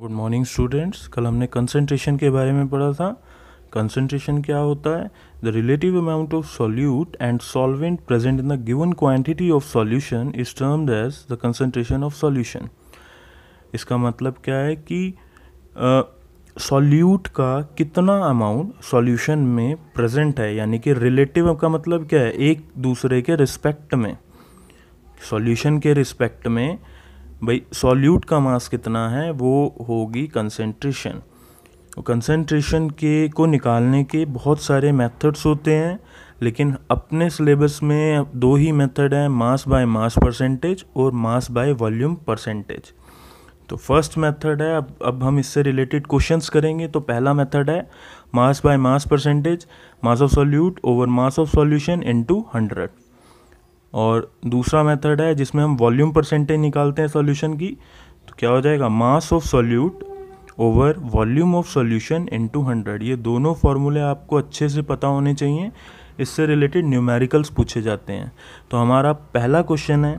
good morning students कल हमने concentration के बारे में पढ़ा था कंसंट्रेशन क्या होता है the relative amount of solute and solvent present in the given quantity of solution is termed as the concentration of solution इसका मतलब क्या है कि सॉल्यूट uh, का कितना अमाउंट सॉल्यूशन में प्रेजेंट है यानी कि रिलेटिव का मतलब क्या है एक दूसरे के रिस्पेक्ट में सॉल्यूशन के रिस्पेक्ट में भाई सॉल्यूट का मास कितना है वो होगी कंसेंट्रेशन कंसेंट्रेशन के को निकालने के बहुत सारे मेथड्स होते हैं लेकिन अपने सिलेबस में दो ही मेथड हैं मास बाय मास परसेंटेज और मास बाय वॉल्यूम परसेंटेज तो फर्स्ट मेथड है अब अब हम इससे रिलेटेड क्वेश्चंस करेंगे तो पहला मेथड है mass by mass percentage mass of solute over mass of solution into hundred और दूसरा मेथड है जिसमें हम वॉल्यूम परसेंटेज निकालते हैं सॉल्यूशन की तो क्या हो जाएगा mass of solute over volume of solution into hundred ये दोनों फार्मूले आपको अच्छे से पता होने चाहिए इससे रिलेटेड न्यूमेरिकल्स पूछे जाते हैं तो हमारा पहला क्वेश्चन है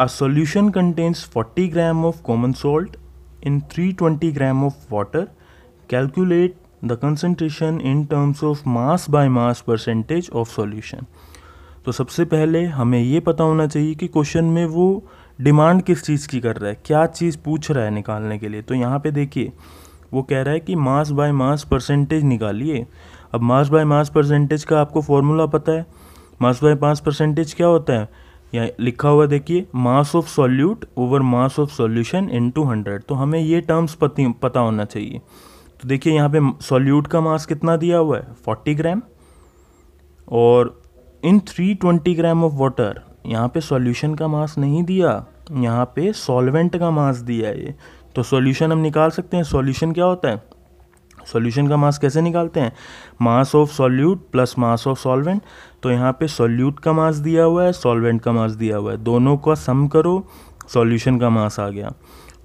a solution contains 40 gram of common salt in 320 gram of water calculate the concentration in terms of mass by mass percentage of solution तो सबसे पहले हमें ये पता होना चाहिए कि क्वेश्चन में वो डिमांड किस चीज़ की कर रहा है क्या चीज़ पूछ रहा है निकालने के लिए तो यहाँ पे देखिए वो कह रहा है कि मास बाय मास परसेंटेज निकालिए अब मास बाय मास परसेंटेज का आपको फॉर्मूला पता है मास बाय मास परसेंटेज क्या होता है यहाँ लिखा हुआ देखिए mass of solute over mass of solution into hundred तो हमें ये टर्म्स पति पता होना चाहिए तो देखिए यहाँ पे सॉल्यूट का मास कितना दिया हुआ है फोर्टी ग्राम और इन 320 ग्राम ऑफ वाटर यहाँ पे सॉल्यूशन का मास नहीं दिया यहाँ पे सॉल्वेंट का मास दिया है ये तो सॉल्यूशन हम निकाल सकते हैं सॉल्यूशन क्या होता है सॉल्यूशन का मास कैसे निकालते हैं mass of solute plus mass of solvent तो यहाँ पे सॉल्यूट का मास दिया हुआ है सॉल्वेंट का मास दिया हुआ है दोनों का सम करो सॉल्यूशन का मास आ गया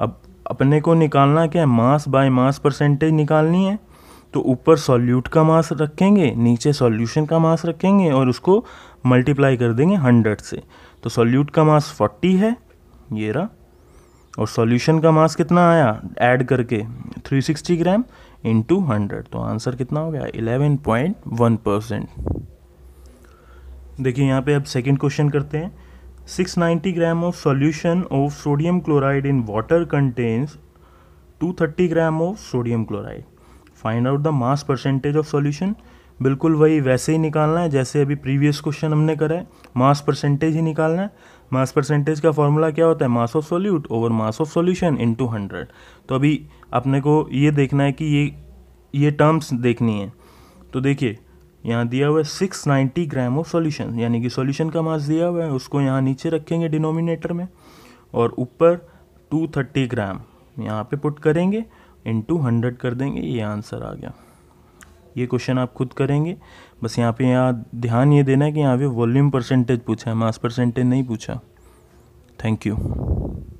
अब अपने को निकालना क्या है मास बाय मास परसेंटेज निकालनी है तो ऊपर सॉल्यूट का मास रखेंगे नीचे सॉल्यूशन का मास रखेंगे और उसको मल्टीप्लाई कर देंगे हंड्रेड से तो सॉल्यूट का मास फोर्टी है ये रहा और सॉल्यूशन का मास कितना आया ऐड करके 360 ग्राम इंटू हंड्रेड तो आंसर कितना हो गया वन परसेंट देखिए यहाँ पे अब सेकंड क्वेश्चन करते हैं 690 gram of solution of sodium chloride in water contains 230 gram of sodium chloride find out the mass percentage of solution बिल्कुल वही वैसे ही निकालना है जैसे अभी प्रीवियस क्वेश्चन हमने करा है मास परसेंटेज ही निकालना है मास परसेंटेज का फॉर्मूला क्या होता है mass of solute over mass of solution to hundred तो अभी अपने को ये देखना है कि ये ये टर्म्स देखनी है तो देखिए यहाँ दिया हुआ है six ninety gram of solution यानी कि सॉल्यूशन का मास दिया हुआ है उसको यहाँ नीचे रखेंगे डिनोमिनेटर में और ऊपर टू थर्टी ग्राम यहाँ पे पुट करेंगे इंटू हंड्रेड कर देंगे ये आंसर आ गया ये क्वेश्चन आप खुद करेंगे बस यहाँ पे यहाँ ध्यान ये देना है कि यहाँ पे वॉल्यूम परसेंटेज पूछा है मास परसेंटेज नहीं पूछा थैंक यू